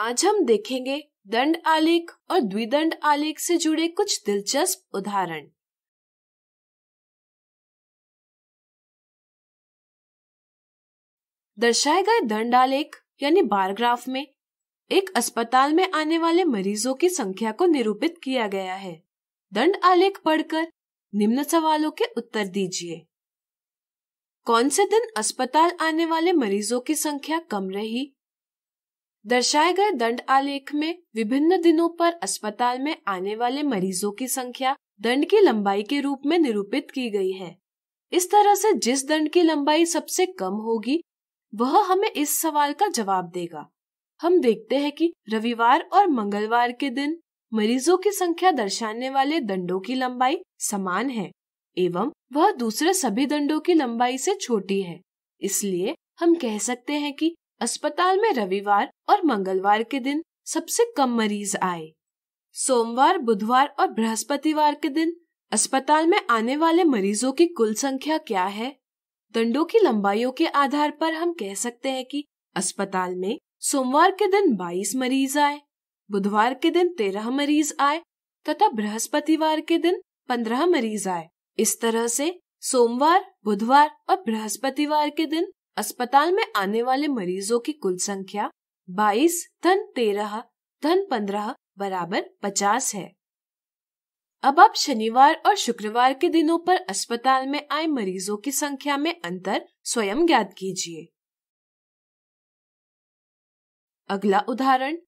आज हम देखेंगे दंड आलेख और द्विदंड आलेख से जुड़े कुछ दिलचस्प उदाहरण दर्शाए गए दंड आलेख यानी बारग्राफ में एक अस्पताल में आने वाले मरीजों की संख्या को निरूपित किया गया है दंड आलेख पढ़कर निम्न सवालों के उत्तर दीजिए कौन से दिन अस्पताल आने वाले मरीजों की संख्या कम रही दर्शाए गए दंड आलेख में विभिन्न दिनों पर अस्पताल में आने वाले मरीजों की संख्या दंड की लंबाई के रूप में निरूपित की गई है इस तरह से जिस दंड की लंबाई सबसे कम होगी वह हमें इस सवाल का जवाब देगा हम देखते हैं कि रविवार और मंगलवार के दिन मरीजों की संख्या दर्शाने वाले दंडों की लंबाई समान है एवं वह दूसरे सभी दंडों की लंबाई से छोटी है इसलिए हम कह सकते हैं कि अस्पताल में रविवार और मंगलवार के दिन सबसे कम मरीज आए सोमवार बुधवार और बृहस्पतिवार के दिन अस्पताल में आने वाले मरीजों की कुल संख्या क्या है दंडों की लंबाइयों के आधार पर हम कह सकते हैं कि अस्पताल में सोमवार के दिन 22 मरीज आए बुधवार के दिन 13 मरीज आए तथा बृहस्पतिवार के दिन 15 मरीज आए इस तरह से सोमवार बुधवार और बृहस्पतिवार के दिन अस्पताल में आने वाले मरीजों की कुल संख्या 22 धन 13 धन 15 बराबर 50 है अब आप शनिवार और शुक्रवार के दिनों पर अस्पताल में आए मरीजों की संख्या में अंतर स्वयं ज्ञात कीजिए अगला उदाहरण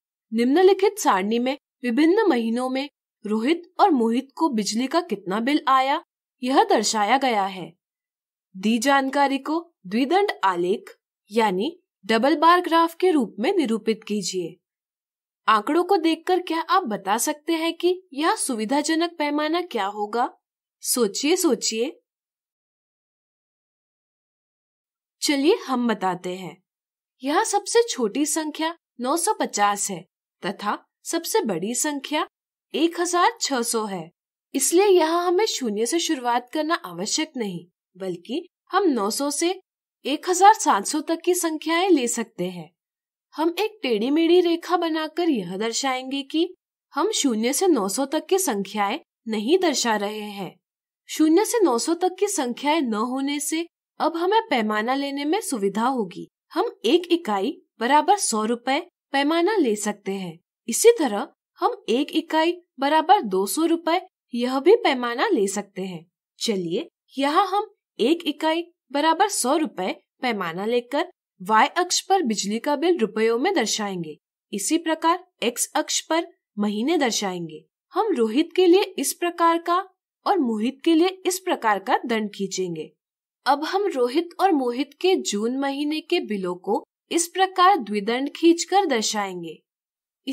निम्नलिखित सारणी में विभिन्न महीनों में रोहित और मोहित को बिजली का कितना बिल आया यह दर्शाया गया है दी जानकारी को द्विदंड आलेख यानी डबल बार ग्राफ के रूप में निरूपित कीजिए आंकड़ों को देखकर क्या आप बता सकते हैं कि यह सुविधाजनक पैमाना क्या होगा सोचिए सोचिए चलिए हम बताते हैं यह सबसे छोटी संख्या 950 है तथा सबसे बड़ी संख्या 1600 है इसलिए यहाँ हमें शून्य से शुरुआत करना आवश्यक नहीं बल्कि हम 900 से 1700 तक की संख्याएं ले सकते हैं हम एक टेढ़ी मेढ़ी रेखा बनाकर यह दर्शाएंगे कि हम शून्य से 900 तक की संख्याएं नहीं दर्शा रहे हैं शून्य से 900 तक की संख्याएं न होने से अब हमें पैमाना लेने में सुविधा होगी हम एक इकाई बराबर सौ रूपए पैमाना ले सकते हैं इसी तरह हम एक इकाई बराबर दो सौ रूपए यह भी पैमाना ले सकते हैं चलिए यहाँ हम एक इकाई बराबर सौ रुपए पैमाना लेकर y अक्ष पर बिजली का बिल रुपयों में दर्शाएंगे इसी प्रकार x अक्ष पर महीने दर्शाएंगे हम रोहित के लिए इस प्रकार का और मोहित के लिए इस प्रकार का दंड खींचेंगे अब हम रोहित और मोहित के जून महीने के बिलों को इस प्रकार द्विदंड खींचकर दर्शाएंगे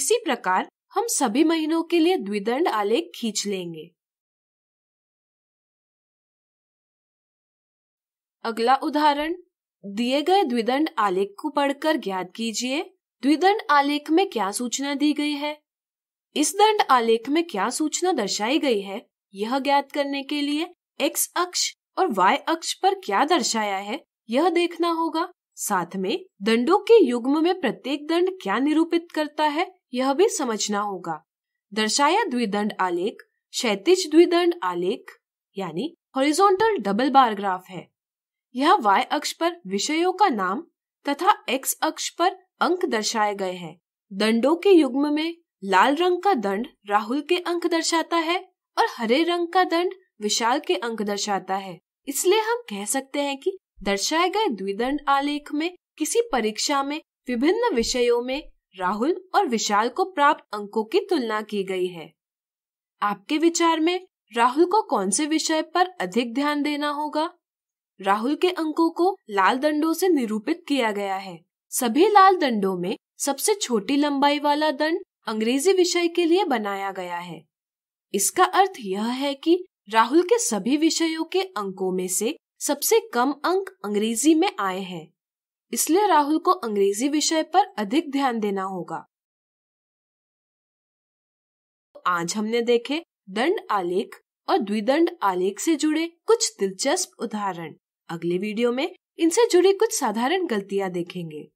इसी प्रकार हम सभी महीनों के लिए द्विदंड आलेख खींच लेंगे अगला उदाहरण दिए गए द्विदंड आलेख को पढ़कर ज्ञात कीजिए द्विदंड आलेख में क्या सूचना दी गई है इस दंड आलेख में क्या सूचना दर्शाई गई है यह ज्ञात करने के लिए एक्स अक्ष और वाई अक्ष पर क्या दर्शाया है यह देखना होगा साथ में दंडों के युग्म में प्रत्येक दंड क्या निरूपित करता है यह भी समझना होगा दर्शाया द्विदंड आलेख क्षैतिज द्विदंड आलेख यानी हॉरिजॉन्टल डबल बार ग्राफ है यह y अक्ष पर विषयों का नाम तथा x अक्ष पर अंक दर्शाए गए हैं दंडों के युग्म में लाल रंग का दंड राहुल के अंक दर्शाता है और हरे रंग का दंड विशाल के अंक दर्शाता है इसलिए हम कह सकते हैं कि दर्शाए गए द्विदंड आलेख में किसी परीक्षा में विभिन्न विषयों में राहुल और विशाल को प्राप्त अंकों की तुलना की गई है आपके विचार में राहुल को कौन से विषय पर अधिक ध्यान देना होगा राहुल के अंकों को लाल दंडों से निरूपित किया गया है सभी लाल दंडों में सबसे छोटी लंबाई वाला दंड अंग्रेजी विषय के लिए बनाया गया है इसका अर्थ यह है कि राहुल के सभी विषयों के अंकों में से सबसे कम अंक अंग्रेजी में आए हैं इसलिए राहुल को अंग्रेजी विषय पर अधिक ध्यान देना होगा आज हमने देखे दंड आलेख और द्विदंड आलेख से जुड़े कुछ दिलचस्प उदाहरण अगले वीडियो में इनसे जुड़ी कुछ साधारण गलतियां देखेंगे